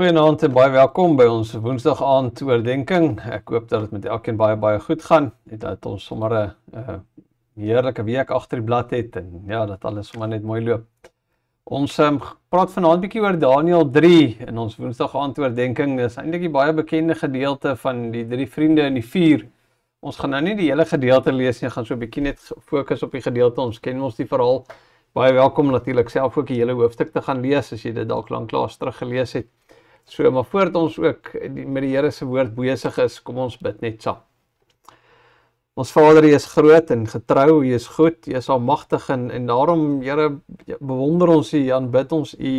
Goeienaand en baie welkom by ons Woensdag aand oordeenking. Ek hoop dat dit met elkeen baie baie goed gaan en dat ons sommer eh, 'n heerlike week agter die blad het en ja, dat alles sommer net mooi loop. Ons um, praat vanaand 'n bietjie oor Daniël 3 in ons Woensdag aand oordeenking. Dis eintlik 'n baie bekende gedeelte van die drie vriende in die vuur. Ons gaan nou nie die hele gedeelte lees nie, gaan so 'n bietjie net fokus op die gedeelte. Ons ken ons die verhaal. Baie welkom natuurlik self ook die hele hoofstuk te gaan lees as jy dit dalk lanklaas terug gelees het. So maar voordat ons ook met die Here se woord besig is, kom ons bid net saam. Ons Vader, U is groot en getrou, U is goed, U is almagtig en en daarom Here bewonder ons U, aanbid ons U.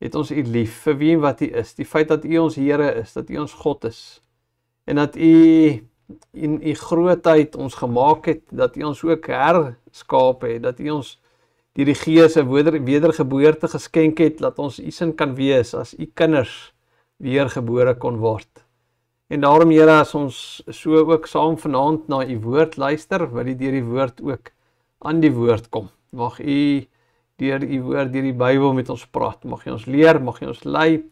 Het ons U lief vir wie en wat U is. Die feit dat U ons Here is, dat U ons God is en dat U in U grootheid ons gemaak het, dat U ons ook herskaap het, dat U ons deur die Gees 'n weder, wedergeboorte geskenk het, laat ons u sin kan wees as u kinders weergebore kon word. En daarom Here, as ons so ook saam vanaand na u woord luister, wil die deur die woord ook aan die woord kom. Mag u deur u woord deur die Bybel met ons praat, mag u ons leer, mag u ons lei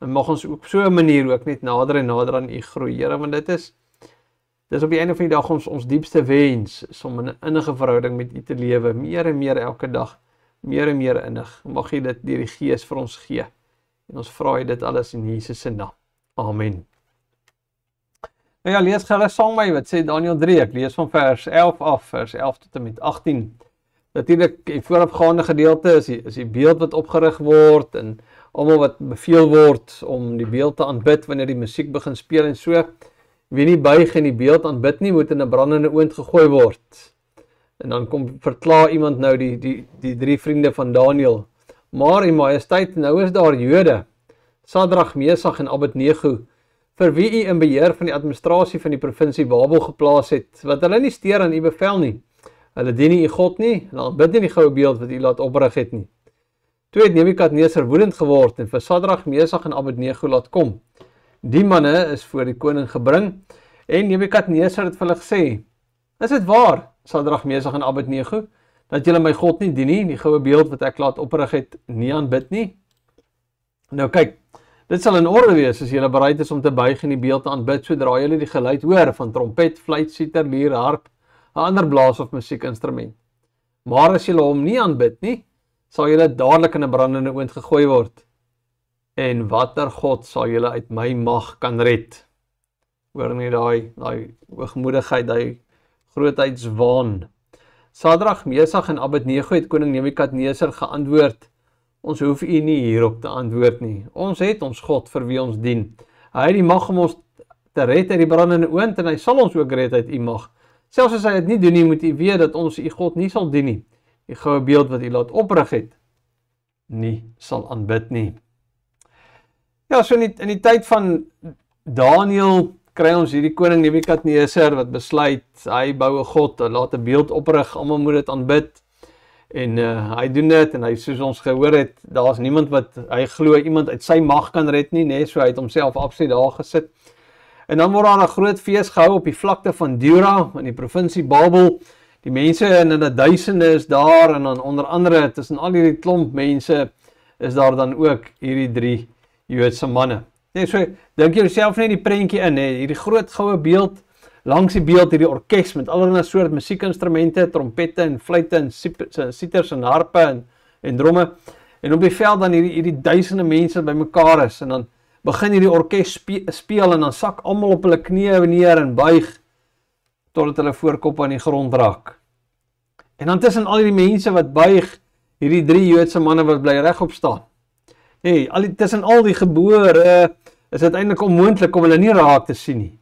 en mag ons op so 'n manier ook net nader en nader aan u groei, Here, want dit is Dis op die einde van die dag ons ons diepste wens om in 'n innige verhouding met U te lewe, meer en meer elke dag, meer en meer innig. Mag U dit deur die Gees vir ons gee. En ons vra dit alles in Jesus se naam. Amen. Nou ja, lees gerus saam my wat sê Daniël 3. Ek lees van vers 11 af, vers 11 tot en met 18. Natuurlik, die voorafgaande gedeelte is die, is die beeld wat opgerig word en almal wat beveel word om die beeld te aanbid wanneer die musiek begin speel en so wie nie buig en die beeld aanbid nie, moet in 'n brandende oond gegooi word. En dan kom verklaar iemand nou die die die drie vriende van Daniël. Maar u majesteit, nou is daar Jode, Sadrag, Mesag en Abednego vir wie u in beheer van die administrasie van die provinsie Babel geplaas het, wat hulle nie steur aan u bevel nie. Hulle dien nie u God nie, hulle aanbid nie die goue beeld wat u laat oprig het nie. Toe het Nebukadneser woedend geword en vir Sadrag, Mesag en Abednego laat kom. Die manne is voor die koning gebring en Nebukadnesar het vir hulle gesê: "Is dit waar, Sadrag, Mesag en Abednego, dat julle my God nie dien nie, die goue beeld wat ek laat oprig het, nie aanbid nie?" Nou kyk, dit sal in orde wees as julle bereid is om te buig en die beeld te aanbid sodra julle die geluid hoor van trompet, fluit, siter, lier, harp, 'n ander blaas of musiekinstrument. Maar as julle hom nie aanbid nie, sal julle dadelik in 'n brandende oond gegooi word en watter god sal julle uit my mag kan red hoor nie daai daai hoogmoedigheid daai grootheidswaan Sadrag Mesach en Abednego het koning Nebukadneser geantwoord ons hoef u nie hierop te antwoord nie ons het ons god vir wie ons dien hy het die mag om ons te red uit die brandende oond en hy sal ons ook red uit u mag selfs as hy dit nie doen nie moet u weet dat ons u god nie sal dien nie die goue beeld wat u laat oprig het nie sal aanbid nie Ja, so in die, in die tyd van Daniël kry ons hierdie koning Nebukadneser wat besluit hy bou 'n god, hy laat 'n beeld oprig, almal moet dit aanbid. En uh, hy doen dit en hy soos ons gehoor het, daar's niemand wat hy glo iemand uit sy mag kan red nie, nê, nee, so hy het homself absoluut daar gesit. En dan word daar 'n groot fees gehou op die vlakte van Dura in die provinsie Babel. Die mense in hulle duisende is daar en dan onder andere tussen al hierdie klomp mense is daar dan ook hierdie drie jy weet se manne. Net so dink jouself net die prentjie in hè, nee, hierdie groot goue beeld langs die beeld hierdie orkes met allerlei soorte musiekinstrumente, trompette en fluitte en siters en harpe en en dromme. En op die veld dan hierdie hierdie duisende mense bymekaar is en dan begin hierdie orkes speel en dan sak almal op hulle knieë neer en buig totdat hulle voorkop aan die grond raak. En dan tussen al hierdie mense wat buig, hierdie drie Joodse manne wat bly regop staan. Nê, nee, al tussen al die gebore is dit eintlik onmoontlik om hulle nie raak te sien nie.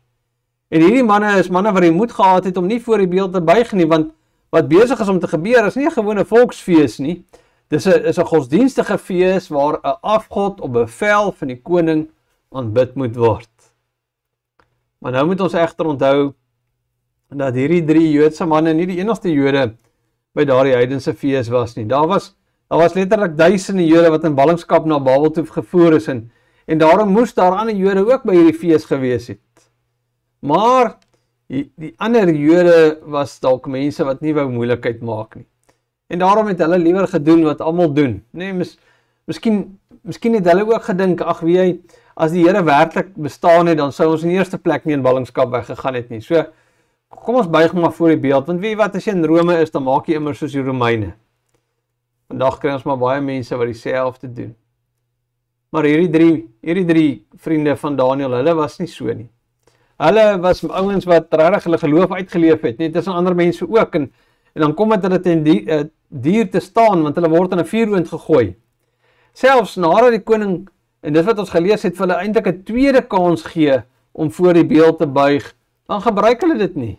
En hierdie manne is manne wat die moed gehad het om nie voor die beeld te buig nie, want wat besig is om te gebeur is nie 'n gewone volksfees nie. Dis 'n is 'n godsdienstige fees waar 'n afgod op bevel van die koning aanbid moet word. Maar nou moet ons egter onthou dat hierdie drie Joodse manne nie die enigste Jode by daardie heidense fees was nie. Daar was Daar was letterlik duisende Jode wat in ballingskap na Babel toe gevoer is en en daarom moes daar ander Jode ook by hierdie fees gewees het. Maar die, die ander Jode was dalk mense wat nie wou moeilikheid maak nie. En daarom het hulle liewer gedoen wat almal doen. Nee, mis Miskien miskien het hulle ook gedink ag wie hy as die Here werklik bestaan het dan sou ons in die eerste plek nie in ballingskap weggegaan het nie. So kom ons buig maar voor die beeld want wie weet wat as jy in Rome is dan maak jy immer soos die Romeine. Vandag kry ons maar baie mense wat dieselfde doen. Maar hierdie drie, hierdie drie vriende van Daniel, hulle was nie so nie. Hulle was ouens wat regtig hulle geloof uitgeleef het, net as ander mense ook en en dan kom dit hulle ten die, eh, dier te staan want hulle word in 'n vuuroond gegooi. Selfs nadat die koning en dit wat ons gelees het vir hulle eintlik 'n tweede kans gee om voor die beeld te buig, dan gebruik hulle dit nie.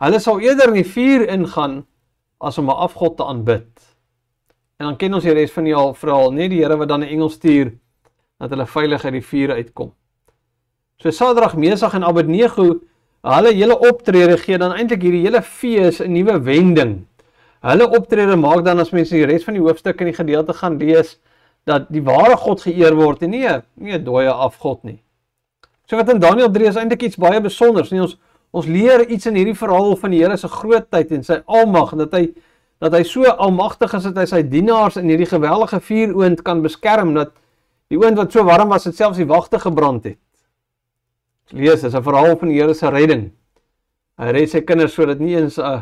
Hulle sal eerder in die vuur ingaan as om 'n afgod te aanbid. En dan ken ons die res van die al verhaal, nie die Here wat dan 'n engel stuur dat hulle veilig uit die vuur uitkom. So Sadrag, Mesach en Abednego, hulle hele optrede gee dan eintlik hierdie hele fees 'n nuwe wending. Hulle optrede maak dan as mense die res van die hoofstuk in die gedeelte gaan lees dat die ware God geëer word en nie 'n nie 'n dooie afgod nie. So wat in Daniël 3 is eintlik iets baie besonders. Nie ons ons leer iets in hierdie verhaal van die Here se grootheid en sy almag en dat hy dat hy so almagtig is dat hy sy dienaars in hierdie gewellige vuuroond kan beskerm dat die oond wat so warm was dit selfs die wagte gebrand het. Lees, dis 'n verhaal van die Here se redding. Hy red sy kinders sodat nie eens 'n 'n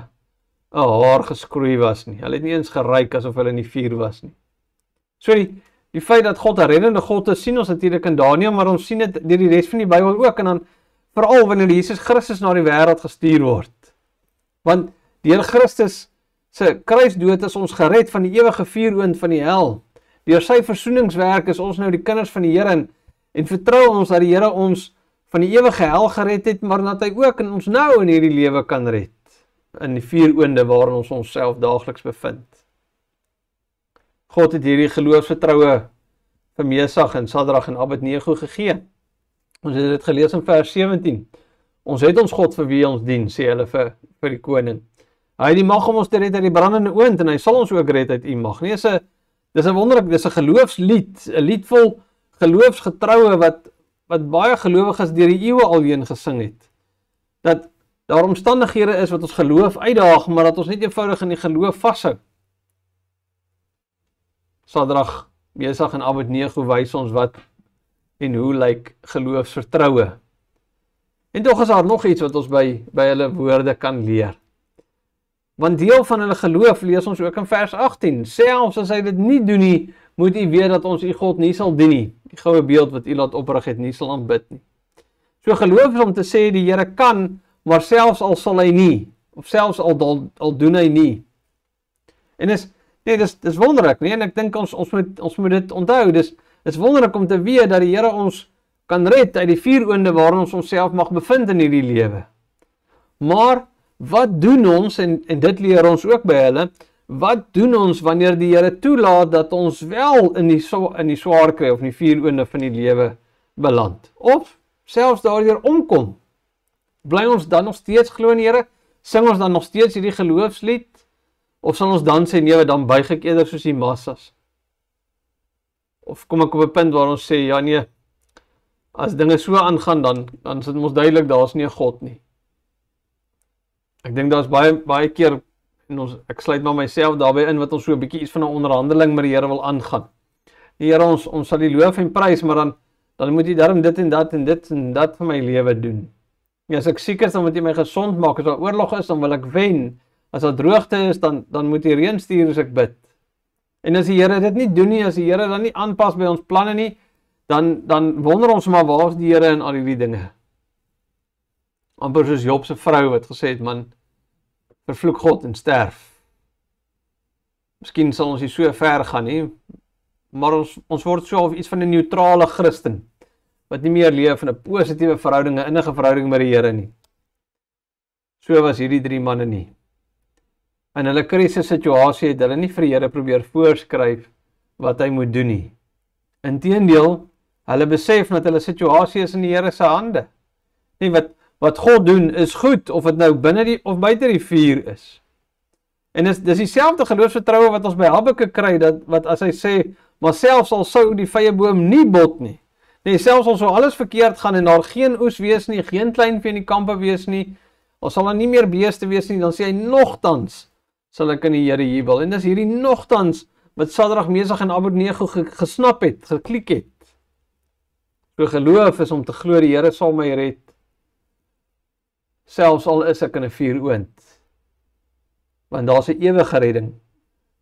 haar geskroei was nie. Hulle het nie eens geryk asof hulle in die vuur was nie. So die die feit dat God 'n reddende God is, sien ons natuurlik in Daniël, maar ons sien dit deur die res van die Bybel ook en dan veral wanneer Jesus Christus na die wêreld gestuur word. Want deur Christus se kruisdood is ons gered van die ewige vuuroond van die hel. Deur sy verzoeningswerk is ons nou die kinders van die Here en, en vertrou ons dat die Here ons van die ewige hel gered het, maar dat hy ook in ons nou in hierdie lewe kan red in die vuuroonde waarin ons onsself daagliks bevind. God het hierdie geloofsvertroue vir Mesag en Sadrag en Abednego gegee. Ons het dit gelees in vers 17. Ons het ons God vir wie ons dien, sê hulle vir vir die koning. Hy het die mag om ons te red uit die brandende oond en hy sal ons ook red uit u mag. Nee, dis 'n dis 'n wonderlik, dis 'n geloofslied, 'n lied vol geloofsgetroue wat wat baie gelowiges deur die eeue alheen gesing het. Dat daar omstandighede is wat ons geloof uitdaag, maar dat ons net eenvoudig in die geloof vashou. Sadrag Mesag en Abednego wys ons wat en hoe lyk geloofsvertroue. En tog is daar nog iets wat ons by by hulle woorde kan leer want deel van hulle geloof lees ons ook in vers 18 selfs as hy dit nie doen nie moet u weet dat ons u God nie sal dien nie die goue beeld wat u laat oprig het nie sal aanbid nie so geloof is om te sê die Here kan maar selfs al sal hy nie of selfs al al, al doen hy nie en is nee dis dis wonderlik nee en ek dink ons ons moet ons moet dit onthou dis dis wonderlik om te weet dat die Here ons kan red uit die vuuroonde waarin ons onsself mag bevind in hierdie lewe maar Wat doen ons en en dit leer ons ook by hulle, wat doen ons wanneer die Here toelaat dat ons wel in die in die swaar kry of in die vier oonde van die lewe beland of selfs daardeur omkom? Bly ons dan nog steeds glo in die Here? Sing ons dan nog steeds hierdie geloofslied of sal ons dan sê nee, dan buig ek eerder soos die massas? Of kom ek op 'n punt waar ons sê ja nee, as dinge so aangaan dan dan sit ons duidelik daar's nie 'n God nie ek dink daar's baie baie keer en ons ek sluit maar nou myself daarbey in wat ons so 'n bietjie iets van 'n onderhandeling met die Here wil aangaan. Die Here ons ons sal die loof en prys, maar dan dan moet jy darm dit en dat en dit en dat vir my lewe doen. Ja, as ek siek is, dan moet jy my gesond maak. As daar oorlog is, dan wil ek wen. As daar droogte is, dan dan moet jy reën stuur as ek bid. En as die Here dit nie doen nie, as die Here dan nie aanpas by ons planne nie, dan dan wonder ons maar waar is die Here in al hierdie dinge? amper soos Job se vrou wat gesê het man vervloek God en sterf. Miskien sal ons nie so ver gaan nie, maar ons ons word so of iets van 'n neutrale Christen wat nie meer leef in 'n positiewe verhouding, 'n innige verhouding met die Here nie. So was hierdie drie manne nie. In hulle krisissituasie het hulle nie vir die Here probeer voorskryf wat hy moet doen nie. Inteendeel, hulle besef dat hulle situasie is in die Here se hande. Nie wat wat God doen is goed of dit nou binne die of buite die vuur is. En dis dis dieselfde geloofsvertroue wat ons by Habakuk kry dat wat as hy sê maar selfs al sou die vye boom nie bot nie. Nee, selfs al sou alles verkeerd gaan en daar geen oes wees nie, geen klein vee in die kampe wees nie, ons sal dan nie meer beeste wees nie, dan sê hy nogtans sal ek in die Here jubel. En dis hierdie nogtans wat Sadrag Mesach en Abednego gesnap het, geklik het. So geloof is om te glo die Here sal my red selfs al is ek in 'n vuuroond. Want daar's 'n ewige redding.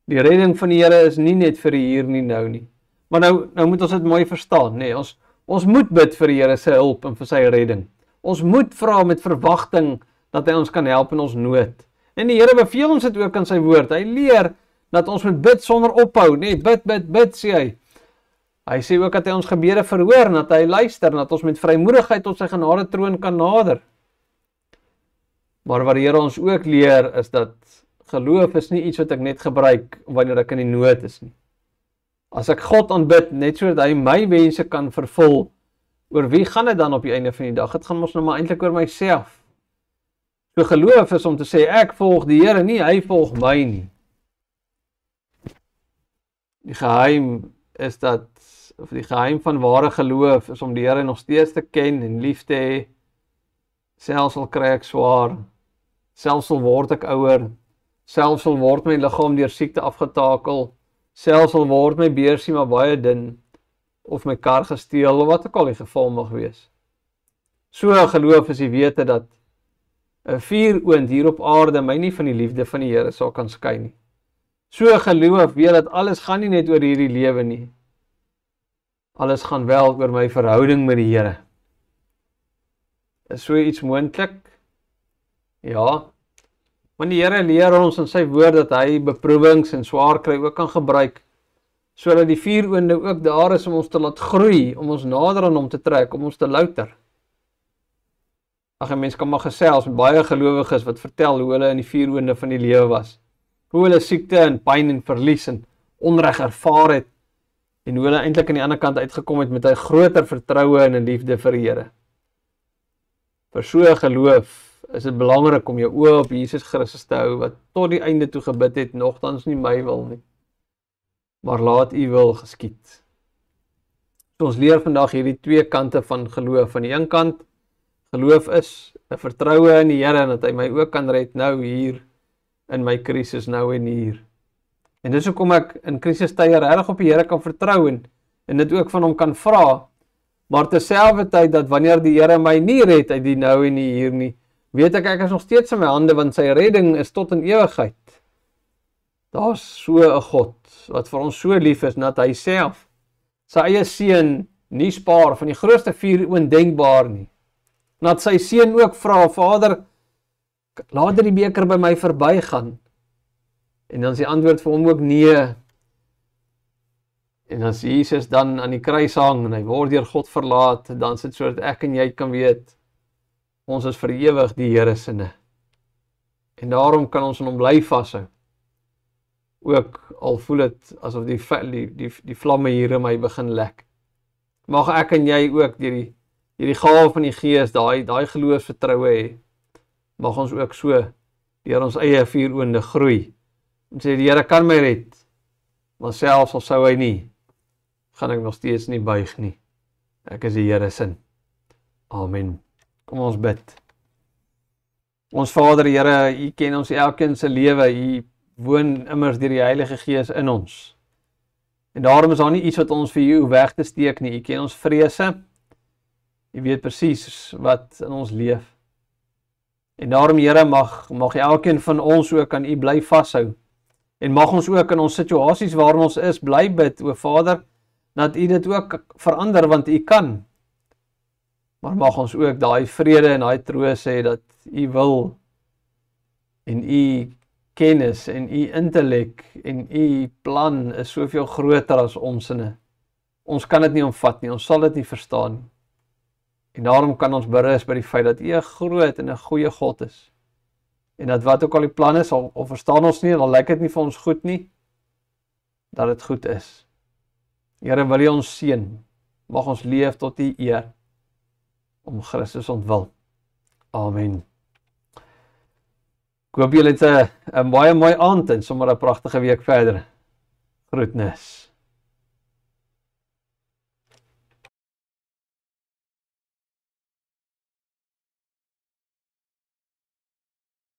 Die redding van die Here is nie net vir hier nie nou nie. Maar nou nou moet ons dit mooi verstaan, nê? Nee, ons ons moet bid vir die Here se hulp en vir sy redding. Ons moet vra met verwagting dat hy ons kan help in ons nood. En die Here beveel ons dit ook in sy woord. Hy leer dat ons moet bid sonder ophou, nê? Nee, bid, bid, bid sê hy. Hy sê ook dat hy ons gebede verhoor en dat hy luister en dat ons met vrymoedigheid tot sy genade troon kan nader. Maar wat die Here ons ook leer is dat geloof is nie iets wat ek net gebruik wanneer ek in die nood is nie. As ek God aanbid net sodat hy my wense kan vervul, oor wie gaan dit dan op die einde van die dag? Dit gaan mos nou maar eintlik oor myself. So geloof is om te sê ek volg die Here nie, hy volg my nie. Die geheim is dat of die geheim van ware geloof is om die Here nog steeds te ken en lief te hê selfs al kry ek swaar selfs al word ek ouer, selfs al word my liggaam deur siekte afgetakel, selfs al word my beursie maar baie dun of my kar gesteel of wat ook al die geval mag wees. So nou geloof as jy weet dat 'n vuur oond hier op aarde my nie van die liefde van die Here sou kan skei nie. So geloof weet dat alles gaan nie net oor hierdie lewe nie. Alles gaan wel oor my verhouding met die Here. Is so iets moontlik? Ja. Want die Here leer ons in sy woord dat hy beproewings en swaar kry ook kan gebruik sodat die vuuroonde ook daar is om ons te laat groei, om ons nader aan hom te trek, om ons te louter. Ag, mense kan maar gesels met baie gelowiges wat vertel hoe hulle in die vuuroonde van die lewe was. Hoe hulle siekte en pyn en verlies en onreg ervaar het en hoe hulle eintlik aan die ander kant uitgekom het met 'n groter vertroue en 'n liefde vir die Here. Vir so 'n geloof is dit belangrik om jou oë op Jesus Christus te hou wat tot die einde toe gebid het nogtans nie my wil nie maar laat u wil geskied. So ons leer vandag hierdie twee kante van geloof. Aan die een kant geloof is 'n vertroue in die Here dat hy my ook kan red nou hier in my krisis nou en hier. En dis hoekom ek in krisistye regtig op die Here kan vertrou en en dit ook van hom kan vra. Maar terselfdertyd dat wanneer die Here my nie red uit die nou en die hier nie, weet ek ek is nog steeds in my hande want sy redding is tot in ewigheid. Daar's so 'n God wat vir ons so lief is dat hy self sy eie seun nie spaar van die grootste vuur ondenkbaar nie. Nat sy seun ook vra, Vader, laat die beker by my verbygaan. En dan sê antwoord vir hom ook nee. En as Jesus dan aan die kruis hang en hy word deur God verlaat, dan sit soort ek en jy kan weet Ons is vir ewig die Here sene. En daarom kan ons aan hom bly vashou. Ook al voel dit asof die die die, die vlamme hier in my begin lek. Mag ek en jy ook deur die deur die gawe van die Gees daai daai geloof vertroue hê. Mag ons ook so deur ons eie vuuroonde groei. Ons sê die Here kan my red. Maar selfs al sou hy nie, gaan ek nog steeds nie buig nie. Ek is die Here se. Amen. Kom ons bid. Ons Vader Here, U ken ons elkeen se lewe. U woon immers deur die Heilige Gees in ons. En daarom is daar nie iets wat ons vir U weg te steek nie. U ken ons vrese. U weet presies wat in ons leef. En daarom Here mag mag elkeen van ons ook aan U bly vashou. En mag ons ook in ons situasies waarin ons is bly bid, o Vader, dat U dit ook verander want U kan. Maar mag ons ook daai vrede en daai troos hê dat u wil en u kennis en u intellek en u plan is soveel groter as ons sinne. Ons kan dit nie omvat nie, ons sal dit nie verstaan nie. En daarom kan ons berus by die feit dat u 'n groot en 'n goeie God is. En dat wat ook al die planne sal of verstaan ons nie, dan lyk dit nie vir ons goed nie dat dit goed is. Here wil U ons seën. Mag ons leef tot U eer om Christus ontwil. Amen. Ek hoop julle het eh, 'n baie mooi aand en sommer 'n pragtige week verder. Groetnisse.